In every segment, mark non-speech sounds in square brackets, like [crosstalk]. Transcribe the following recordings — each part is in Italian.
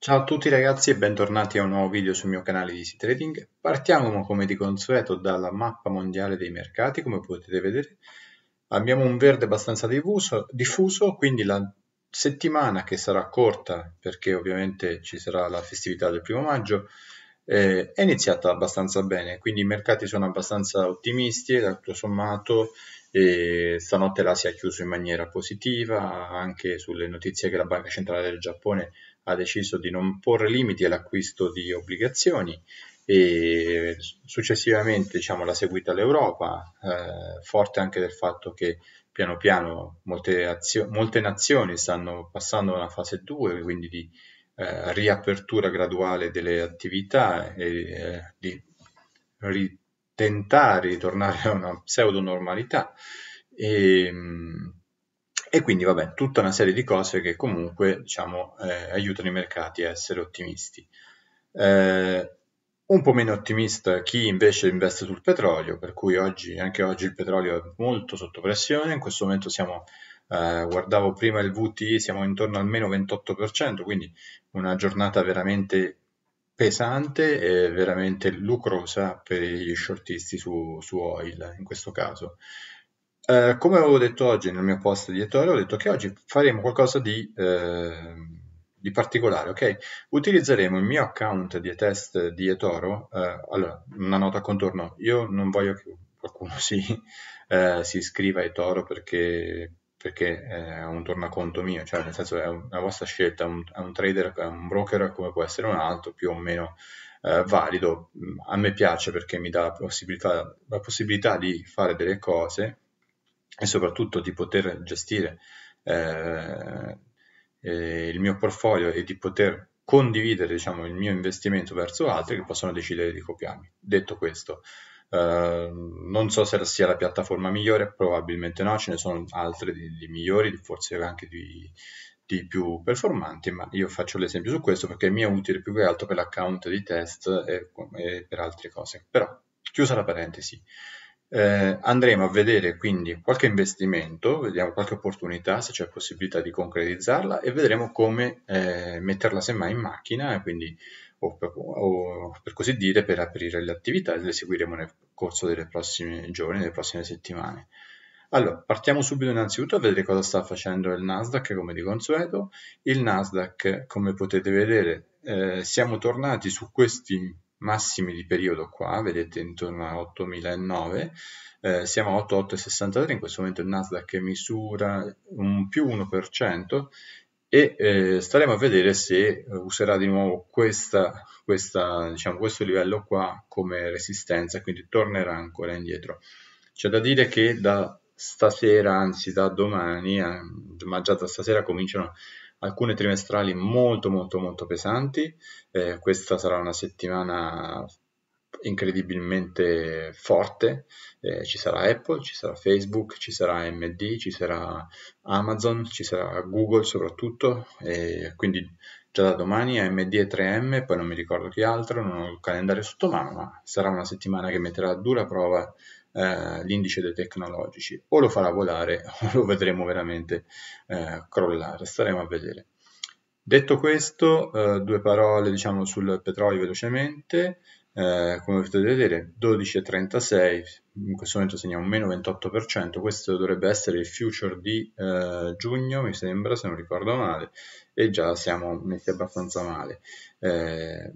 Ciao a tutti ragazzi e bentornati a un nuovo video sul mio canale di Easy Trading. Partiamo come di consueto dalla mappa mondiale dei mercati, come potete vedere. Abbiamo un verde abbastanza diffuso, diffuso quindi la settimana che sarà corta, perché ovviamente ci sarà la festività del primo maggio, eh, è iniziata abbastanza bene, quindi i mercati sono abbastanza ottimisti, tutto sommato e stanotte l'Asia ha chiuso in maniera positiva, anche sulle notizie che la Banca Centrale del Giappone ha ha deciso di non porre limiti all'acquisto di obbligazioni e successivamente diciamo, l'ha seguita l'Europa, eh, forte anche del fatto che piano piano molte, azio- molte nazioni stanno passando alla fase 2, quindi di eh, riapertura graduale delle attività e eh, di ritentare di tornare a una pseudo normalità. E, ehm, mh, e quindi, vabbè, tutta una serie di cose che comunque, diciamo, eh, aiutano i mercati a essere ottimisti. Eh, un po' meno ottimista chi invece investe sul petrolio, per cui oggi, anche oggi il petrolio è molto sotto pressione, in questo momento siamo, eh, guardavo prima il VTI, siamo intorno al meno 28%, quindi una giornata veramente pesante e veramente lucrosa per gli shortisti su, su oil in questo caso. Eh, come avevo detto oggi nel mio post di editoriale, ho detto che oggi faremo qualcosa di, eh, di particolare, ok? Utilizzeremo il mio account di test di eToro. Eh, allora, una nota a contorno, io non voglio che qualcuno [laughs] si, eh, si iscriva a eToro perché perché è un tornaconto mio, cioè nel senso è una vostra scelta, è un, è un trader, è un broker come può essere un altro, più o meno eh, valido. A me piace perché mi dà la possibilità, la possibilità di fare delle cose e soprattutto di poter gestire eh, eh, il mio portfolio e di poter condividere diciamo, il mio investimento verso altri che possono decidere di copiarmi. Detto questo, eh, non so se sia la piattaforma migliore, probabilmente no, ce ne sono altre di, di migliori, forse anche di, di più performanti, ma io faccio l'esempio su questo perché mi è utile più che altro per l'account di test e, e per altre cose. Però, chiusa la parentesi, eh, andremo a vedere quindi qualche investimento, vediamo qualche opportunità, se c'è possibilità di concretizzarla e vedremo come eh, metterla semmai in macchina, quindi, o, per, o, per, così dire per aprire le attività e le seguiremo nel corso delle prossime giorni, delle prossime settimane. Allora, partiamo subito innanzitutto a vedere cosa sta facendo il Nasdaq come di consueto. Il Nasdaq, come potete vedere, eh, siamo tornati su questi massimi di periodo qua, vedete intorno a 8009, eh, siamo a 8863, in questo momento il Nasdaq misura un più 1% e eh, staremo a vedere se userà di nuovo questa, questa, diciamo, questo livello qua come resistenza, quindi tornerà ancora indietro. C'è da dire che da stasera, anzi da domani, eh, ma già da stasera cominciano alcune trimestrali molto molto molto pesanti, eh, questa sarà una settimana incredibilmente forte, eh, ci sarà Apple, ci sarà Facebook, ci sarà MD, ci sarà Amazon, ci sarà Google soprattutto, eh, quindi già da domani AMD e 3M, poi non mi ricordo chi altro, non ho il calendario sotto mano, ma sarà una settimana che metterà a dura prova eh, l'indice dei tecnologici. O lo farà volare [laughs] o lo vedremo veramente eh, crollare, staremo a vedere. Detto questo, eh, due parole diciamo, sul petrolio velocemente. Eh, come potete vedere 12,36 in questo momento segna un meno 28% questo dovrebbe essere il future di eh, giugno mi sembra se non ricordo male e già siamo messi abbastanza male eh,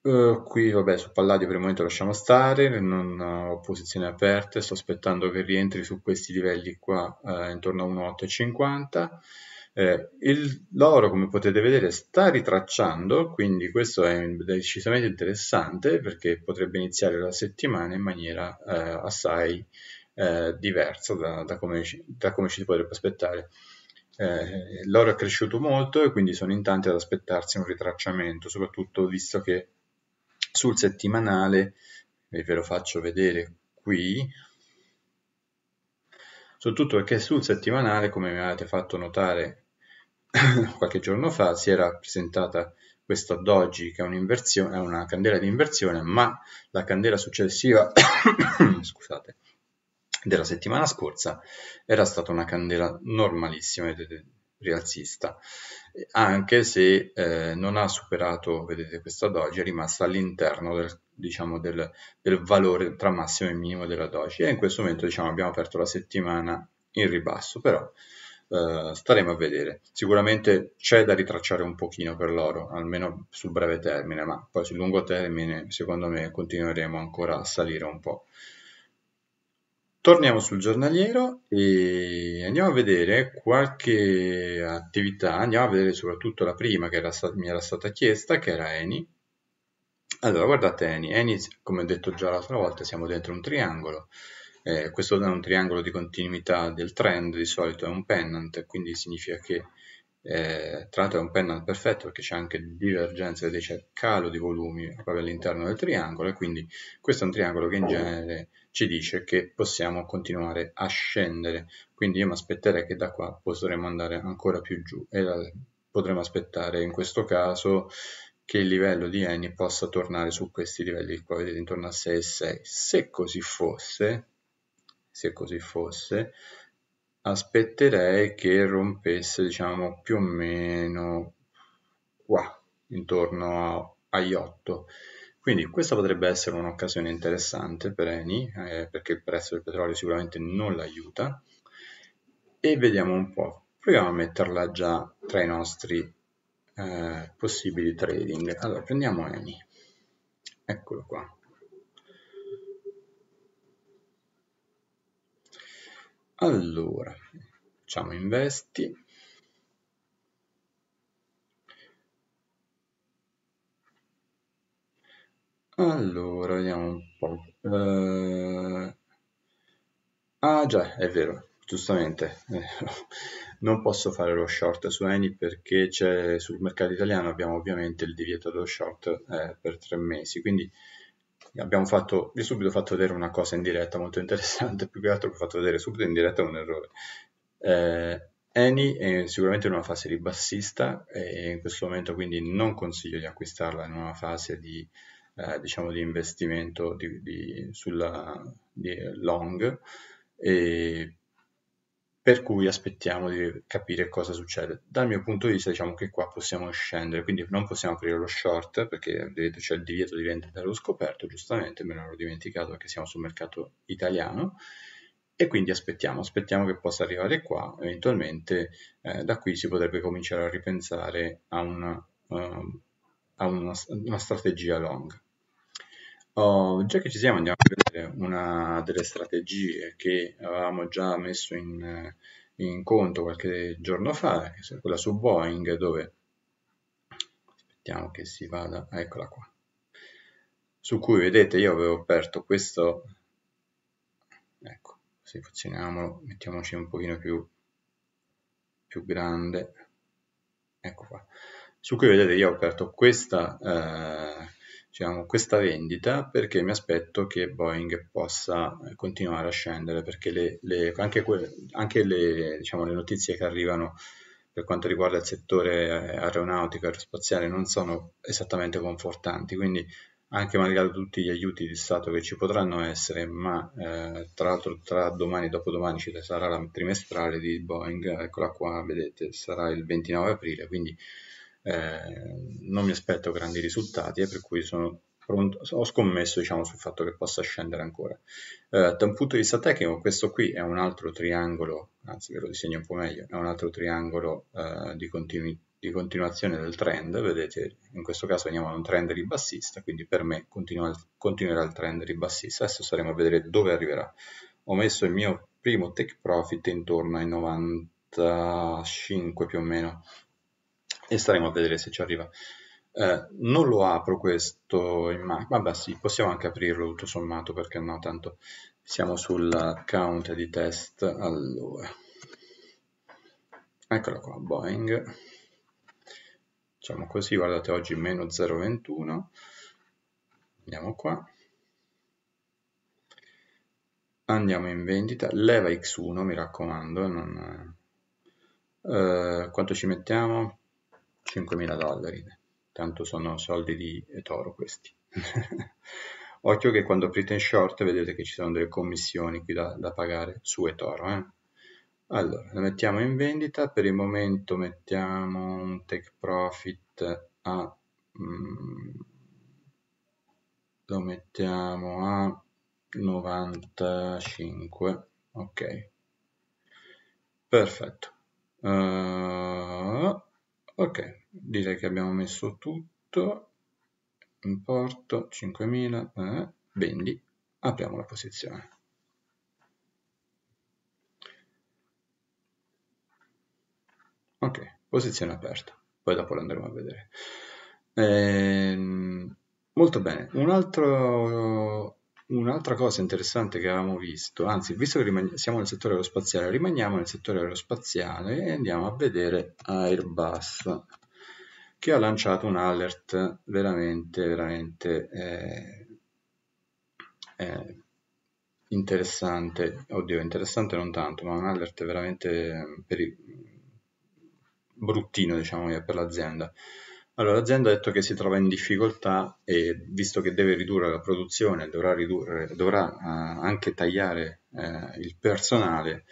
eh, qui vabbè su Palladio per il momento lasciamo stare, non ho posizioni aperte, sto aspettando che rientri su questi livelli qua uh, intorno a 1,850. Eh, l'oro come potete vedere sta ritracciando, quindi questo è decisamente interessante perché potrebbe iniziare la settimana in maniera uh, assai diversa da, da, come, da come ci si potrebbe aspettare. Eh, l'oro è cresciuto molto e quindi sono in tanti ad aspettarsi un ritracciamento, soprattutto visto che sul settimanale, e ve lo faccio vedere qui, soprattutto perché sul settimanale, come mi avete fatto notare [laughs] qualche giorno fa, si era presentata questa doji che è, un è una candela di inversione, ma la candela successiva, [coughs] scusate, della settimana scorsa era stata una candela normalissima, vedete rialzista, anche se eh, non ha superato, vedete questa doge, è rimasta all'interno del, diciamo, del, del, valore tra massimo e minimo della doge e in questo momento diciamo, abbiamo aperto la settimana in ribasso, però eh, staremo a vedere. Sicuramente c'è da ritracciare un pochino per l'oro, almeno sul breve termine, ma poi sul lungo termine secondo me continueremo ancora a salire un po'. Torniamo sul giornaliero e andiamo a vedere qualche attività, andiamo a vedere soprattutto la prima che era mi era stata chiesta, che era Eni. Allora, guardate Eni, Eni, come ho detto già l'altra volta, siamo dentro un triangolo. Eh, questo è un triangolo di continuità del trend, di solito è un pennant, quindi significa che eh, tra l'altro è un pennant perfetto perché c'è anche divergenza, vedete c'è calo di volumi proprio all'interno del triangolo e quindi questo è un triangolo che in genere ci dice che possiamo continuare a scendere quindi io mi aspetterei che da qua potremmo andare ancora più giù e eh, potremmo aspettare in questo caso che il livello di Eni possa tornare su questi livelli qua, vedete intorno a 6 e 6. Se così fosse, se così fosse, Aspetterei che rompesse diciamo più o meno qua, intorno agli 8. Quindi questa potrebbe essere un'occasione interessante per Eni, eh, perché il prezzo del petrolio sicuramente non l'aiuta. E vediamo un po', proviamo a metterla già tra i nostri eh, possibili trading. Allora, prendiamo Eni, eccolo qua. Allora, facciamo investi. Allora, vediamo un po'. Uh... Ah già, è vero, giustamente. [laughs] non posso fare lo short su Eni perché c'è sul mercato italiano abbiamo ovviamente il divieto dello short eh, per tre mesi, quindi abbiamo fatto, vi subito fatto vedere una cosa in diretta molto interessante, [laughs] più che altro vi ho fatto vedere subito in diretta un errore. Eh, Annie è sicuramente in una fase di bassista e in questo momento quindi non consiglio di acquistarla in una fase di, eh, diciamo di investimento di, di, sulla, di long, e per cui aspettiamo di capire cosa succede. Dal mio punto di vista diciamo che qua possiamo scendere, quindi non possiamo aprire lo short perché vedete c'è cioè il divieto di vendere dallo scoperto, giustamente me l'ero dimenticato perché siamo sul mercato italiano e quindi aspettiamo, aspettiamo che possa arrivare qua, eventualmente eh, da qui si potrebbe cominciare a ripensare a una, um, a una, una strategia long. Oh, già che ci siamo, andiamo a vedere una delle strategie che avevamo già messo in, eh, in conto qualche giorno fa, quella su Boeing, dove aspettiamo che si vada, eccola qua, su cui vedete io avevo aperto questo, ecco, se pozioniamolo, mettiamoci un pochino più, più grande, ecco qua, su cui vedete io ho aperto questa, eh, diciamo, questa vendita perché mi aspetto che Boeing possa eh, continuare a scendere, perché le, le, anche, que, anche le, diciamo, le notizie che arrivano per quanto riguarda il settore eh, aeronautico e aerospaziale non sono esattamente confortanti, quindi anche malgrado tutti gli aiuti di Stato che ci potranno essere, ma eh, tra l'altro tra domani e dopodomani ci sarà la trimestrale di Boeing, eccola qua, vedete, sarà il 29 aprile, quindi eh, non mi aspetto grandi risultati e eh, per cui sono pronto, ho scommesso diciamo, sul fatto che possa scendere ancora. Eh, da un punto di vista tecnico questo qui è un altro triangolo, anzi ve lo disegno un po' meglio, è un altro triangolo eh, di, continu di continuazione del trend, vedete in questo caso andiamo ad un trend ribassista, quindi per me continua, continuerà il trend ribassista, adesso saremo a vedere dove arriverà. Ho messo il mio primo take profit intorno ai 95 più o meno, e staremo a vedere se ci arriva. Eh, non lo apro questo in macchina, vabbè sì, possiamo anche aprirlo tutto sommato perché no, tanto siamo sull'account di test, allora, eccolo qua, Boeing, facciamo così, guardate oggi meno 0,21, andiamo qua, andiamo in vendita, leva X1 mi raccomando, non... eh, quanto ci mettiamo? 5.000 dollari, tanto sono soldi di eh, toro questi. [laughs] Occhio che quando aprite in short vedete che ci sono delle commissioni qui da, da pagare su eToro. Eh? Allora, la mettiamo in vendita, per il momento mettiamo un take profit a... Mm, lo mettiamo a 95, ok. Perfetto. Uh, ok direi che abbiamo messo tutto importo 5000 eh, vendi apriamo la posizione ok posizione aperta poi dopo lo andremo a vedere ehm, molto bene un altro Un'altra cosa interessante che avevamo visto, anzi, visto che siamo nel settore aerospaziale, rimaniamo nel settore aerospaziale e andiamo a vedere Airbus che ha lanciato un alert veramente, veramente eh, eh, interessante, oddio interessante non tanto, ma un alert veramente per i... bruttino diciamo per l'azienda. Allora, l'azienda ha detto che si trova in difficoltà e visto che deve ridurre la produzione, dovrà, ridurre, dovrà eh, anche tagliare eh, il personale,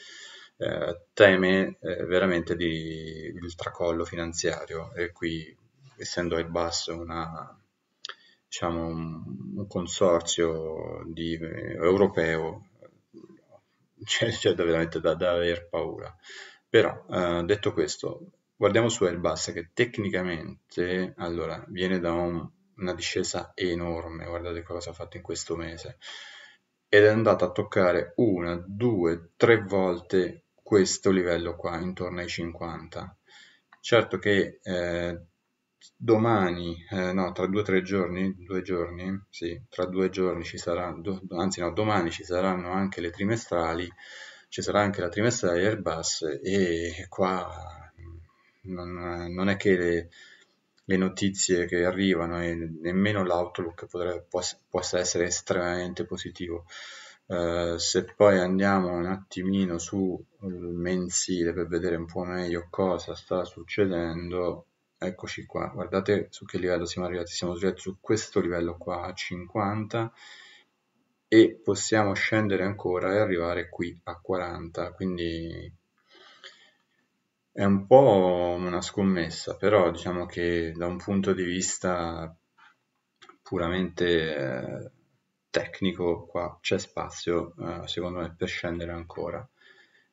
eh, teme eh, veramente di, il tracollo finanziario e qui, essendo Airbus una, diciamo, un, un, consorzio di, eh, europeo, [laughs] c'è, c'è veramente da, da, aver paura. Però, eh, detto questo, Guardiamo su Airbus che tecnicamente allora, viene da un, una discesa enorme, guardate cosa ha fatto in questo mese, ed è andata a toccare una, due, tre volte questo livello qua, intorno ai 50. Certo che eh, domani, eh, no, tra due o tre giorni, due giorni, sì, tra due giorni ci saranno, anzi no, domani ci saranno anche le trimestrali, ci sarà anche la trimestrale Airbus e qua non, eh, non è che le, le, notizie che arrivano e nemmeno l'outlook possa, possa, essere estremamente positivo. Uh, se poi andiamo un attimino sul eh, mensile per vedere un po' meglio cosa sta succedendo, eccoci qua, guardate su che livello siamo arrivati, siamo arrivati su questo livello qua a 50 e possiamo scendere ancora e arrivare qui a 40, quindi è un po' una scommessa, però diciamo che da un punto di vista puramente eh, tecnico qua c'è spazio, eh, secondo me, per scendere ancora.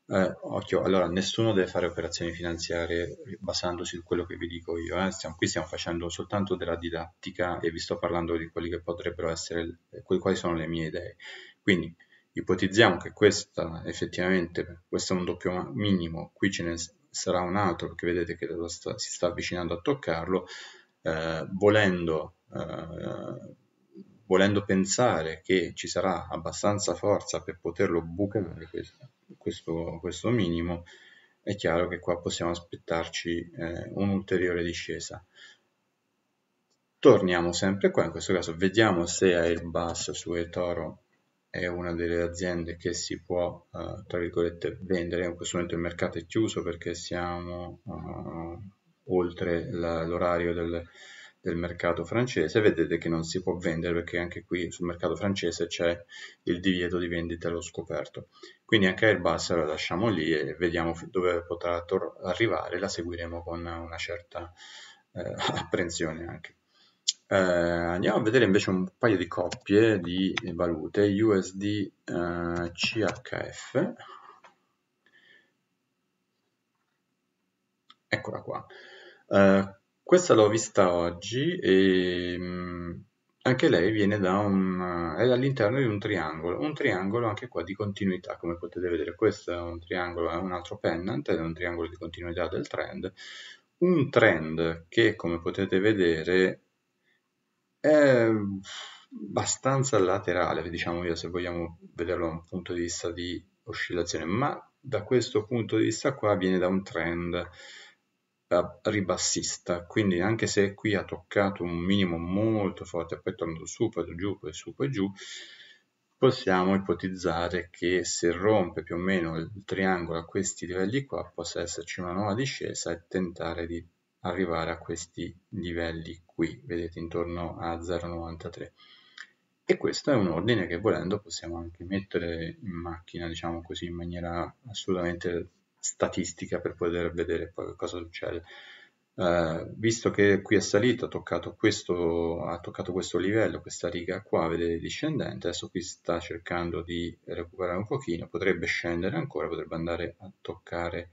Eh, occhio, allora nessuno deve fare operazioni finanziarie basandosi su quello che vi dico io, eh. stiamo, qui stiamo facendo soltanto della didattica e vi sto parlando di quelli che potrebbero essere, quali sono le mie idee. Quindi ipotizziamo che questa effettivamente, questo è un doppio minimo, qui ce ne sarà un altro perché vedete che sta, si sta avvicinando a toccarlo, eh, volendo, eh, volendo, pensare che ci sarà abbastanza forza per poterlo bucare questo, questo, questo minimo, è chiaro che qua possiamo aspettarci eh, un'ulteriore discesa. Torniamo sempre qua, in questo caso vediamo se Airbus su eToro è una delle aziende che si può, eh, tra virgolette, vendere. In questo momento il mercato è chiuso perché siamo uh, oltre la, l'orario del, del, mercato francese. Vedete che non si può vendere perché anche qui sul mercato francese c'è il divieto di vendita allo scoperto. Quindi anche Airbus la lasciamo lì e vediamo dove potrà tor- arrivare. La seguiremo con una certa eh, [laughs] apprensione anche. Eh, andiamo a vedere invece un paio di coppie di valute USD eh, CHF. Eccola qua. Eh, questa l'ho vista oggi e mh, mm, anche lei viene da un, è all'interno di un triangolo, un triangolo anche qua di continuità, come potete vedere questo è un triangolo, è un altro pennant, è un triangolo di continuità del trend, un trend che come potete vedere è mm, abbastanza laterale, diciamo io, se vogliamo vederlo da un punto di vista di oscillazione, ma da questo punto di vista qua viene da un trend ribassista, quindi anche se qui ha toccato un minimo molto forte, poi è su, poi giù, poi su, poi giù, possiamo ipotizzare che se rompe più o meno il triangolo a questi livelli qua possa esserci una nuova discesa e tentare di arrivare a questi livelli qui, vedete intorno a 0,93. E questo è un ordine che volendo possiamo anche mettere in macchina, diciamo così, in maniera assolutamente statistica per poter vedere poi cosa succede. Uh, visto che qui è salito, ha toccato, questo, ha toccato questo livello, questa riga qua, vedete discendente, adesso qui sta cercando di recuperare un pochino, potrebbe scendere ancora, potrebbe andare a toccare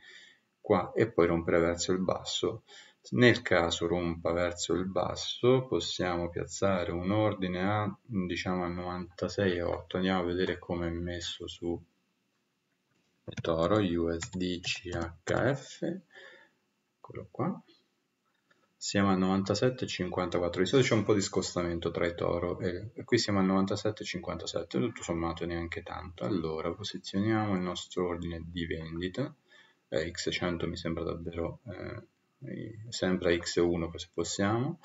qua e poi rompere verso il basso nel caso rompa verso il basso possiamo piazzare un ordine a diciamo a 96,8 andiamo a vedere come è messo su Toro USD CHF eccolo qua siamo a 97,54 di solito c'è un po' di scostamento tra i toro e, qui siamo a 97,57 tutto sommato neanche tanto allora posizioniamo il nostro ordine di vendita eh, x100 mi sembra davvero eh, sempre a x1 se possiamo,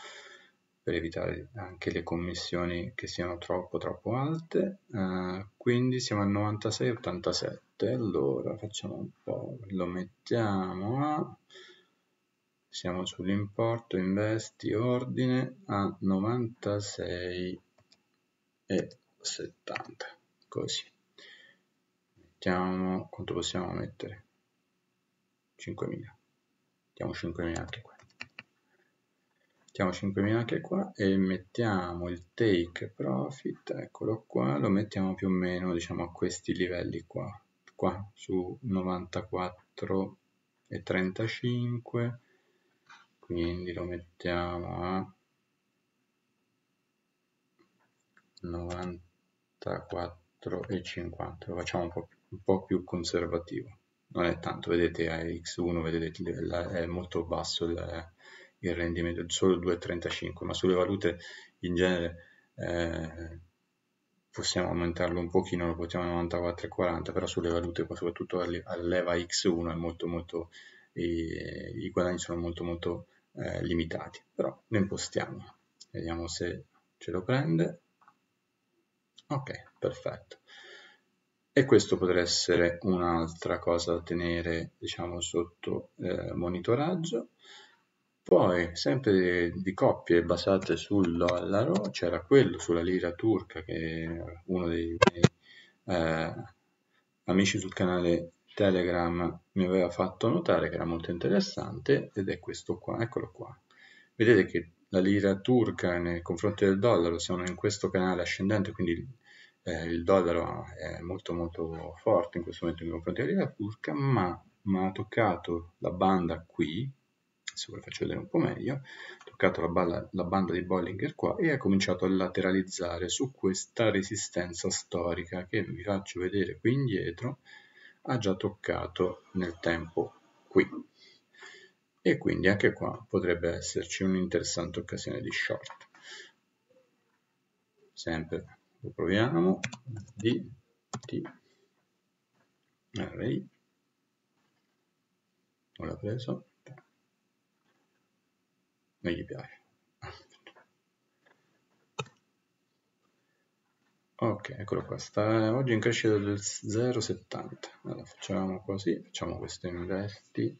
per evitare anche le commissioni che siano troppo troppo alte, uh, quindi siamo a 96,87, allora facciamo un po', lo mettiamo a, siamo sull'importo, investi, ordine, a 96,70, così. Mettiamo, quanto possiamo mettere? 5000 mettiamo 5.000 anche qua mettiamo 5.000 anche qua e mettiamo il take profit eccolo qua lo mettiamo più o meno diciamo a questi livelli qua qua su 94 e 35 quindi lo mettiamo a 94 e 50 lo facciamo un po', più, un po più conservativo non è tanto, vedete a X1 vedete che è molto basso il, il rendimento, solo 2,35, ma sulle valute in genere eh, possiamo aumentarlo un pochino, lo portiamo a 94,40, però sulle valute, soprattutto all'eva X1, è molto molto, eh, i guadagni sono molto molto eh, limitati, però lo impostiamo, vediamo se ce lo prende, ok, perfetto. E questo potrebbe essere un'altra cosa da tenere diciamo, sotto eh, monitoraggio. Poi, sempre di, di coppie basate sull'allaro, c'era quello sulla lira turca, che uno dei miei eh, amici sul canale Telegram mi aveva fatto notare che era molto interessante, ed è questo qua, eccolo qua. Vedete che la lira turca nei confronti del dollaro, siamo in questo canale ascendente, quindi eh, il dollaro è molto molto forte in questo momento nei confronti della lira turca, ma, ma ha toccato la banda qui, adesso ve lo faccio vedere un po' meglio, ha toccato la, balla, la banda di Bollinger qua e ha cominciato a lateralizzare su questa resistenza storica che vi faccio vedere qui indietro, ha già toccato nel tempo qui. E quindi anche qua potrebbe esserci un'interessante occasione di short. Sempre lo proviamo, d, t, array, non l'ha preso, non gli piace. Ok, eccolo qua, sta oggi in crescita del 0,70. Allora facciamo così, facciamo questo investi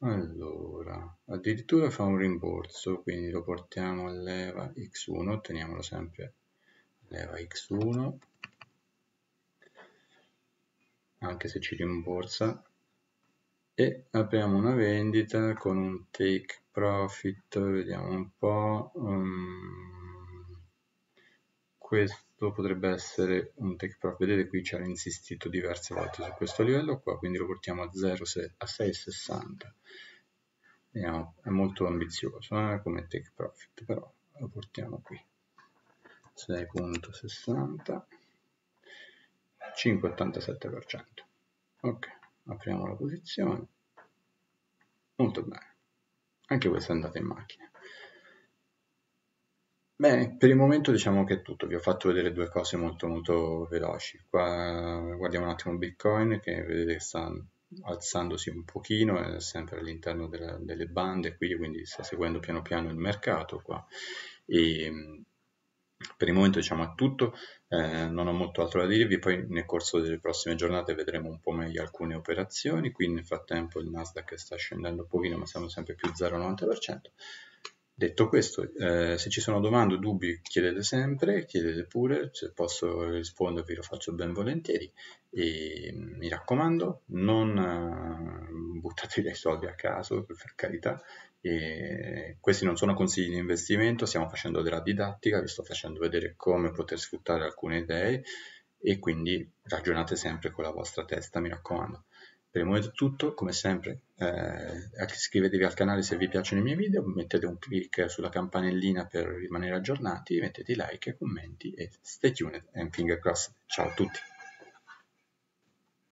Allora, addirittura fa un rimborso, quindi lo portiamo a leva x1, otteniamolo sempre leva x1, anche se ci rimborsa, e apriamo una vendita con un take profit, vediamo un po', um, questo questo potrebbe essere un take prop vedete qui ci hanno insistito diverse volte su questo livello qua quindi lo portiamo a 0 a è molto ambizioso eh, come take profit però lo portiamo qui 6.60 5,87% ok apriamo la posizione molto bene anche questa è andata in macchina Bene, per il momento diciamo che è tutto, vi ho fatto vedere due cose molto molto veloci. Qua guardiamo un attimo Bitcoin che vedete che sta alzandosi un pochino, è sempre all'interno delle bande qui, quindi sta seguendo piano piano il mercato qua. E, per il momento diciamo è tutto, eh, non ho molto altro da dirvi, poi nel corso delle prossime giornate vedremo un po' meglio alcune operazioni, qui nel frattempo il Nasdaq sta scendendo un pochino ma siamo sempre più 0,90%, Detto questo, eh, se ci sono domande o dubbi chiedete sempre, chiedete pure, se posso rispondervi lo faccio ben volentieri e mm, mi raccomando non eh, buttate via soldi a caso, per carità, e questi non sono consigli di investimento, stiamo facendo della didattica, vi sto facendo vedere come poter sfruttare alcune idee e quindi ragionate sempre con la vostra testa, mi raccomando prima di tutto, come sempre, eh, iscrivetevi al canale se vi piacciono i miei video, mettete un clic sulla campanellina per rimanere aggiornati, mettete like, commenti e stay tuned and finger crossed. Ciao a tutti!